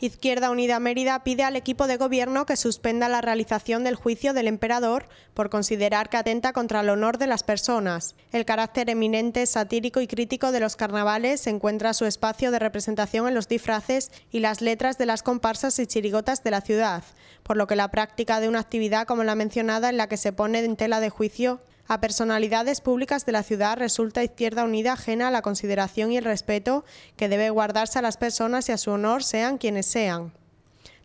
Izquierda Unida Mérida pide al equipo de gobierno que suspenda la realización del juicio del emperador por considerar que atenta contra el honor de las personas. El carácter eminente, satírico y crítico de los carnavales encuentra su espacio de representación en los disfraces y las letras de las comparsas y chirigotas de la ciudad, por lo que la práctica de una actividad como la mencionada en la que se pone en tela de juicio a personalidades públicas de la ciudad resulta Izquierda Unida ajena a la consideración y el respeto que debe guardarse a las personas y a su honor, sean quienes sean.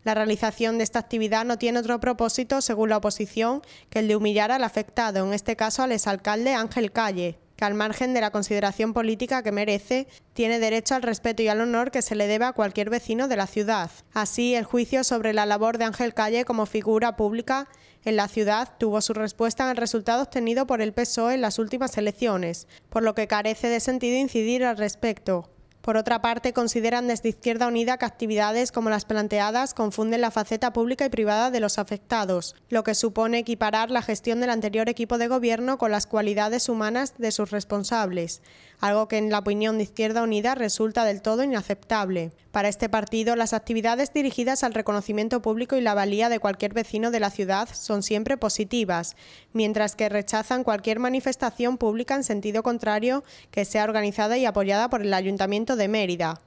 La realización de esta actividad no tiene otro propósito, según la oposición, que el de humillar al afectado, en este caso al exalcalde Ángel Calle al margen de la consideración política que merece, tiene derecho al respeto y al honor que se le debe a cualquier vecino de la ciudad. Así, el juicio sobre la labor de Ángel Calle como figura pública en la ciudad tuvo su respuesta en el resultado obtenido por el PSOE en las últimas elecciones, por lo que carece de sentido incidir al respecto. Por otra parte, consideran desde Izquierda Unida que actividades como las planteadas confunden la faceta pública y privada de los afectados, lo que supone equiparar la gestión del anterior equipo de gobierno con las cualidades humanas de sus responsables, algo que en la opinión de Izquierda Unida resulta del todo inaceptable. Para este partido, las actividades dirigidas al reconocimiento público y la valía de cualquier vecino de la ciudad son siempre positivas, mientras que rechazan cualquier manifestación pública en sentido contrario que sea organizada y apoyada por el ayuntamiento de Mérida.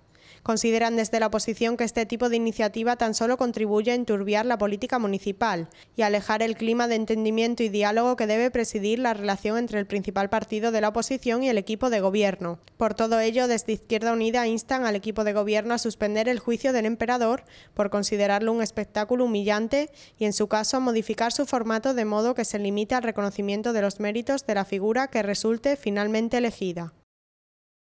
Consideran desde la oposición que este tipo de iniciativa tan solo contribuye a enturbiar la política municipal y alejar el clima de entendimiento y diálogo que debe presidir la relación entre el principal partido de la oposición y el equipo de gobierno. Por todo ello, desde Izquierda Unida instan al equipo de gobierno a suspender el juicio del emperador por considerarlo un espectáculo humillante y, en su caso, a modificar su formato de modo que se limite al reconocimiento de los méritos de la figura que resulte finalmente elegida.